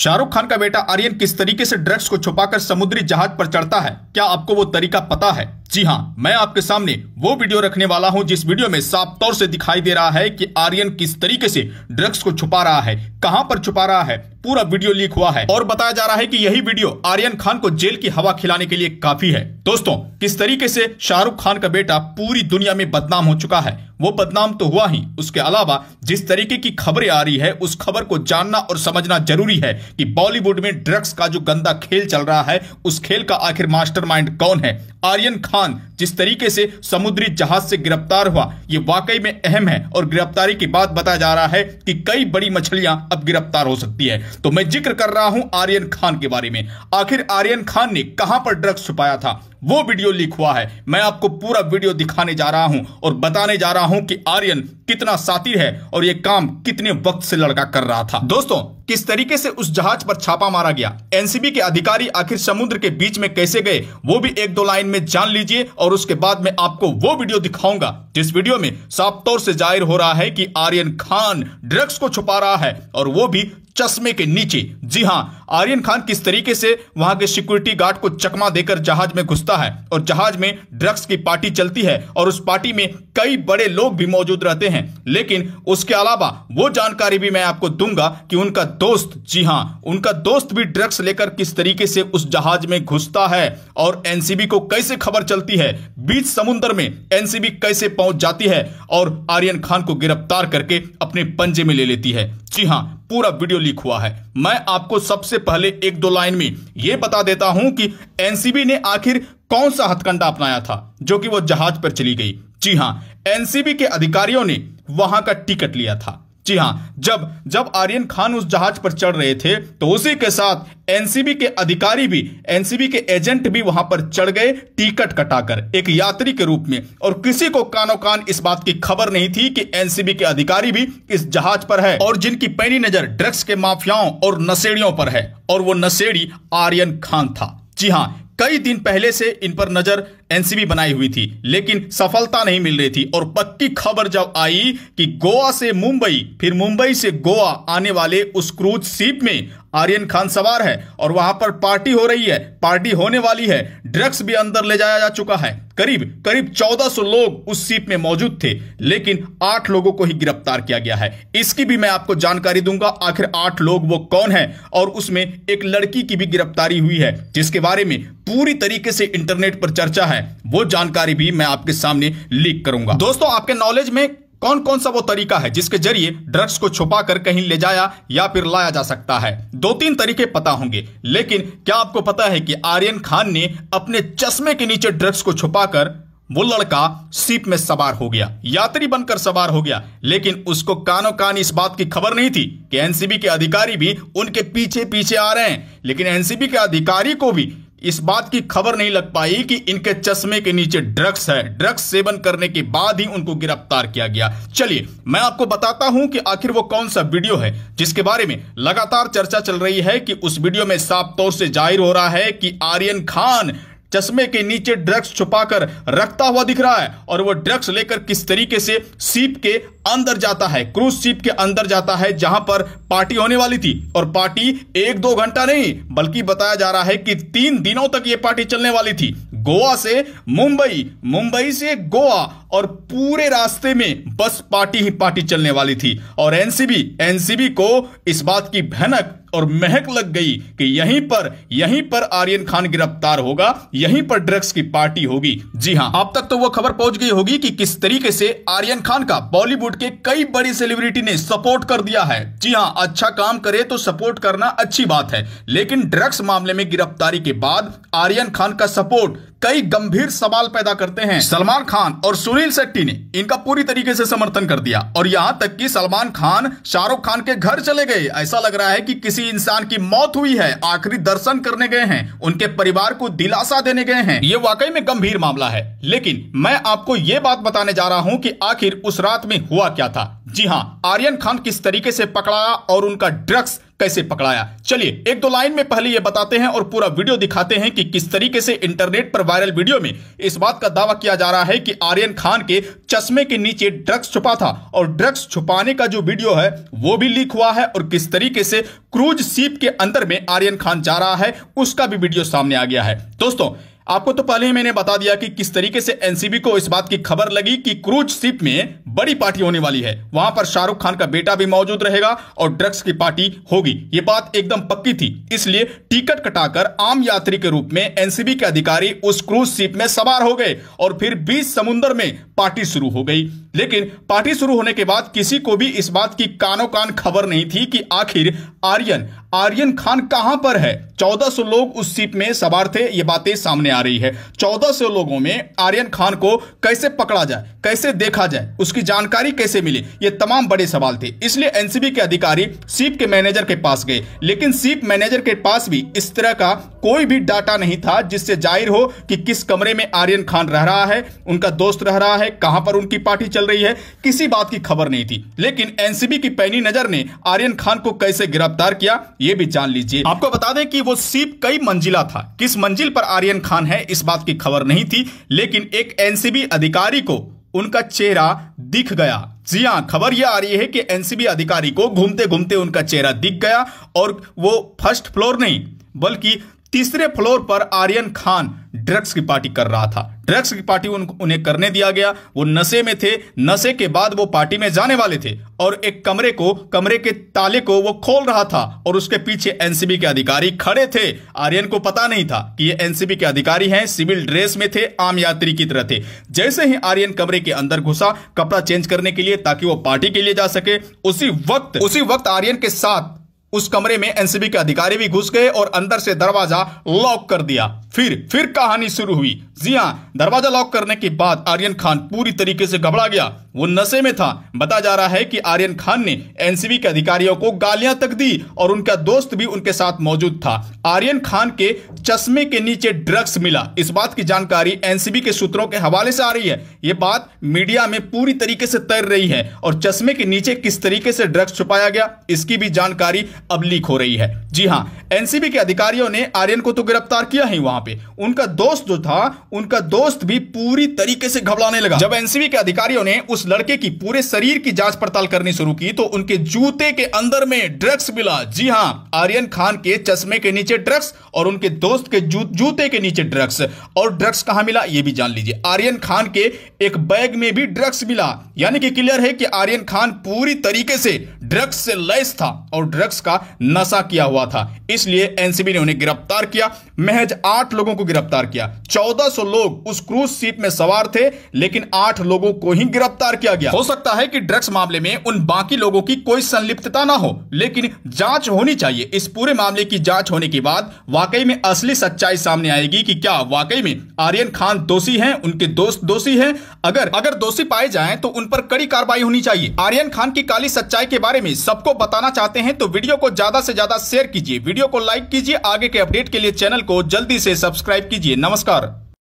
शाहरुख खान का बेटा आर्यन किस तरीके से ड्रग्स को छुपाकर समुद्री जहाज पर चढ़ता है क्या आपको वो तरीका पता है जी हाँ मैं आपके सामने वो वीडियो रखने वाला हूँ जिस वीडियो में साफ तौर से दिखाई दे रहा है कि आर्यन किस तरीके से ड्रग्स को छुपा रहा है कहाँ पर छुपा रहा है पूरा वीडियो लीक हुआ है और बताया जा रहा है कि यही वीडियो आर्यन खान को जेल की हवा खिलाने के लिए काफी है दोस्तों किस तरीके से शाहरुख खान का बेटा पूरी दुनिया में बदनाम हो चुका है वो बदनाम तो हुआ ही उसके अलावा जिस तरीके की खबरें आ रही है उस खबर को जानना और समझना जरूरी है कि बॉलीवुड में ड्रग्स का जो गंदा खेल चल रहा है उस खेल का आखिर मास्टरमाइंड कौन है आर्यन खान जिस तरीके से समुद्री जहाज से गिरफ्तार हुआ ये वाकई में अहम है और गिरफ्तारी की बात बताया जा रहा है कि कई बड़ी मछलियां अब गिरफ्तार हो सकती है तो मैं जिक्र कर रहा हूं आर्यन खान के बारे में आखिर आर्यन खान ने कहां पर ड्रग्स छुपाया था वो वीडियो लीक हुआ है मैं आपको पूरा वीडियो दिखाने जा रहा हूं और बताने जा रहा हूं कि आर्यन कितना साथी है और ये काम कितने वक्त से लड़का कर रहा था दोस्तों किस तरीके से उस जहाज पर छापा मारा गया एनसीबी के अधिकारी आखिर समुद्र के बीच में कैसे गए वो भी एक दो लाइन में जान लीजिए और उसके बाद में आपको वो वीडियो दिखाऊंगा जिस वीडियो में साफ तौर से जाहिर हो रहा है की आर्यन खान ड्रग्स को छुपा रहा है और वो भी चश्मे के नीचे जी हाँ आर्यन खान किस तरीके से वहां के सिक्योरिटी गार्ड को चकमा देकर जहाज में घुसता है और जहाज में ड्रग्स की पार्टी चलती है और उस पार्टी में कई बड़े लोग भी मौजूद रहते हैं लेकिन उसके अलावा वो जानकारी भी मैं आपको दूंगा कि उनका दोस्त जी हाँ उनका दोस्त भी ड्रग्स लेकर किस तरीके से उस जहाज में घुसता है और एनसीबी को कैसे खबर चलती है बीच समुन्द्र में एनसीबी कैसे पहुंच जाती है और आर्यन खान को गिरफ्तार करके अपने पंजे में ले लेती है जी हाँ पूरा वीडियो लीक हुआ है मैं आपको सबसे पहले एक दो लाइन में यह बता देता हूं कि एनसीबी ने आखिर कौन सा हथकंडा अपनाया था जो कि वो जहाज पर चली गई जी हां एनसीबी के अधिकारियों ने वहां का टिकट लिया था जी हाँ जब जब आर्यन खान उस जहाज पर चढ़ रहे थे तो उसी के साथ एनसीबी के अधिकारी भी एनसीबी के एजेंट भी वहां पर चढ़ गए टिकट कटाकर एक यात्री के रूप में और किसी को कानो कान इस बात की खबर नहीं थी कि एनसीबी के अधिकारी भी इस जहाज पर है और जिनकी पैनी नजर ड्रग्स के माफियाओं और नशेड़ियों पर है और वो नशेड़ी आर्यन खान था जी हाँ कई दिन पहले से इन पर नजर एनसीबी बनाई हुई थी लेकिन सफलता नहीं मिल रही थी और पक्की खबर जब आई कि गोवा से मुंबई फिर मुंबई से गोवा आने वाले उस क्रूज शिप में आर्यन खान सवार है और वहां पर पार्टी हो रही है पार्टी होने वाली है ड्रग्स भी अंदर ले जाया जा चुका है करीब करीब 1400 लोग उस सीप में मौजूद थे लेकिन आठ लोगों को ही गिरफ्तार किया गया है इसकी भी मैं आपको जानकारी दूंगा आखिर आठ लोग वो कौन है और उसमें एक लड़की की भी गिरफ्तारी हुई है जिसके बारे में पूरी तरीके से इंटरनेट पर चर्चा है वो जानकारी भी मैं आपके सामने लीक करूंगा दोस्तों आपके नॉलेज में कौन कौन सा वो तरीका है जिसके जरिए ड्रग्स को छुपा कर कहीं ले जाया या फिर लाया जा सकता है दो तीन तरीके पता होंगे लेकिन क्या आपको पता है कि आर्यन खान ने अपने चश्मे के नीचे ड्रग्स को छुपाकर वो लड़का सीप में सवार हो गया यात्री बनकर सवार हो गया लेकिन उसको कानो कान इस बात की खबर नहीं थी कि एनसीबी के अधिकारी भी उनके पीछे पीछे आ रहे हैं लेकिन एनसीबी के अधिकारी को भी इस बात की खबर नहीं लग पाई कि इनके चश्मे के नीचे ड्रग्स है ड्रग्स सेवन करने के बाद ही उनको गिरफ्तार किया गया चलिए मैं आपको बताता हूं कि आखिर वो कौन सा वीडियो है जिसके बारे में लगातार चर्चा चल रही है कि उस वीडियो में साफ तौर से जाहिर हो रहा है कि आर्यन खान चश्मे के नीचे ड्रग्स छुपाकर रखता हुआ दिख रहा है और वो ड्रग्स लेकर किस तरीके से सीप के अंदर जाता है क्रूज सीप के अंदर जाता है जहां पर पार्टी होने वाली थी और पार्टी एक दो घंटा नहीं बल्कि बताया जा रहा है कि तीन दिनों तक ये पार्टी चलने वाली थी गोवा से मुंबई मुंबई से गोवा और पूरे रास्ते में बस पार्टी ही पार्टी चलने वाली थी और एनसीबी एनसीबी को इस बात की भनक और महक लग गई कि यहीं पर यहीं पर आर्यन खान गिरफ्तार होगा यहीं पर ड्रग्स की पार्टी होगी जी हाँ अब तक तो वो खबर पहुंच गई होगी कि किस तरीके से आर्यन खान का बॉलीवुड के कई बड़ी सेलिब्रिटी ने सपोर्ट कर दिया है जी हाँ अच्छा काम करे तो सपोर्ट करना अच्छी बात है लेकिन ड्रग्स मामले में गिरफ्तारी के बाद आर्यन खान का सपोर्ट कई गंभीर सवाल पैदा करते हैं सलमान खान और सुनील शेट्टी ने इनका पूरी तरीके से समर्थन कर दिया और यहाँ तक कि सलमान खान शाहरुख खान के घर चले गए ऐसा लग रहा है कि किसी इंसान की मौत हुई है आखिरी दर्शन करने गए हैं उनके परिवार को दिलासा देने गए हैं ये वाकई में गंभीर मामला है लेकिन मैं आपको ये बात बताने जा रहा हूँ की आखिर उस रात में हुआ क्या था जी हाँ आर्यन खान किस तरीके से पकड़ा और उनका ड्रग्स कैसे पकड़ाया चलिए एक दो लाइन में पहले ये बताते हैं और पूरा वीडियो दिखाते हैं कि किस तरीके से इंटरनेट पर वायरल वीडियो में इस बात का दावा किया जा रहा है कि आर्यन खान के चश्मे के नीचे ड्रग्स छुपा था और ड्रग्स छुपाने का जो वीडियो है वो भी लीक हुआ है और किस तरीके से क्रूज सीप के अंदर में आर्यन खान जा रहा है उसका भी वीडियो सामने आ गया है दोस्तों आपको तो पहले ही मैंने बता दिया कि किस तरीके से एनसीबी को इस बात की खबर लगी कि क्रूज शिप में बड़ी पार्टी होने वाली है वहां पर शाहरुख खान का बेटा भी मौजूद रहेगा और ड्रग्स की पार्टी होगी ये बात एकदम पक्की थी इसलिए टिकट कटाकर आम यात्री के रूप में एनसीबी के अधिकारी उस क्रूज शिप में सवार हो गए और फिर बीच समुन्द्र में पार्टी शुरू हो गई लेकिन पार्टी शुरू होने के बाद किसी को भी इस बात की कानो कान खबर नहीं थी कि आखिर आर्यन आर्यन खान कहां पर है 1400 लोग उस सीट में सवार थे ये बातें सामने आ रही है 1400 लोगों में आर्यन खान को कैसे पकड़ा जाए कैसे देखा जाए उसकी जानकारी कैसे मिले ये तमाम बड़े सवाल थे इसलिए एनसीबी के अधिकारी सीप के मैनेजर के पास गए लेकिन सीप मैनेजर के पास भी इस तरह का कोई भी डाटा नहीं था जिससे जाहिर हो कि किस कमरे में आर्यन खान रह रहा है उनका दोस्त रह रहा है कहां पर उनकी पार्टी चल चल रही है किसी बात की खबर नहीं थी लेकिन एनसीबी की पैनी नजर ने आर्यन खान को कैसे गिरफ्तार किया ये भी जान लीजिए आपको बता दें कि वो सीप कई मंजिला था किस मंजिल पर आर्यन खान है इस बात की खबर नहीं थी लेकिन एक एनसीबी अधिकारी को उनका चेहरा दिख गया जी हाँ खबर यह आ रही है कि एनसीबी अधिकारी को घूमते घूमते उनका चेहरा दिख गया और वो फर्स्ट फ्लोर नहीं बल्कि तीसरे फ्लोर पर आर्यन खान ड्रग्स की पार्टी कर रहा था ड्रग्स की पार्टी उन, उन्हें करने दिया गया वो नशे में थे नशे के बाद वो पार्टी में जाने वाले थे और एक कमरे को कमरे के ताले को वो खोल रहा था और उसके पीछे एनसीबी के अधिकारी खड़े थे आर्यन को पता नहीं था कि ये एनसीबी के अधिकारी हैं सिविल ड्रेस में थे आम यात्री की तरह थे जैसे ही आर्यन कमरे के अंदर घुसा कपड़ा चेंज करने के लिए ताकि वो पार्टी के लिए जा सके उसी वक्त उसी वक्त आर्यन के साथ उस कमरे में एनसीबी के अधिकारी भी घुस गए और अंदर से दरवाजा लॉक कर दिया फिर फिर कहानी शुरू हुई जी हाँ दरवाजा लॉक करने के बाद आर्यन खान पूरी तरीके से घबरा गया वो नशे में था बताया जा रहा है कि आर्यन खान ने एनसीबी के अधिकारियों को गालियां तक दी और उनका दोस्त भी उनके साथ मौजूद था आर्यन खान के चश्मे के नीचे ड्रग्स मिला इस बात की जानकारी एनसीबी के सूत्रों के हवाले से आ रही है ये बात मीडिया में पूरी तरीके से तैर रही है और चश्मे के नीचे किस तरीके से ड्रग्स छुपाया गया इसकी भी जानकारी अब लीक हो रही है जी हाँ एनसीबी के अधिकारियों ने आर्यन को तो गिरफ्तार किया ही वहां पे उनका दोस्त जो था उनका दोस्त भी पूरी तरीके से घबराने लगा जब एनसीबी के अधिकारियों ने उस लड़के की पूरे शरीर की जांच पड़ताल करनी शुरू की तो उनके जूते के अंदर में ड्रग्स मिला जी हाँ आर्यन खान के चश्मे के नीचे ड्रग्स और उनके दोस्त के जू, जूते के नीचे ड्रग्स और ड्रग्स कहां मिला यह भी जान लीजिए आर्यन खान के एक बैग में भी ड्रग्स मिला यानी कि क्लियर है कि आर्यन खान पूरी तरीके से ड्रग्स से लैस था और ड्रग्स का नशा किया हुआ था इसलिए एनसीबी ने उन्हें गिरफ्तार किया महज आठ लोगों को गिरफ्तार किया चौदह सौ लोग उस क्रूज सीप में सवार थे लेकिन आठ लोगों को ही गिरफ्तार किया गया हो सकता है कि ड्रग्स मामले में उन बाकी लोगों की कोई संलिप्तता ना हो लेकिन जांच होनी चाहिए इस पूरे मामले की जांच होने के बाद वाकई में असली सच्चाई सामने आएगी कि क्या वाकई में आर्यन खान दोषी हैं उनके दोस्त दोषी हैं अगर अगर दोषी पाए जाएं तो उन पर कड़ी कार्रवाई होनी चाहिए आर्यन खान की काली सच्चाई के बारे बारे में सबको बताना चाहते हैं तो वीडियो को ज्यादा से ज्यादा शेयर कीजिए वीडियो को लाइक कीजिए आगे के अपडेट के लिए चैनल को जल्दी से सब्सक्राइब कीजिए नमस्कार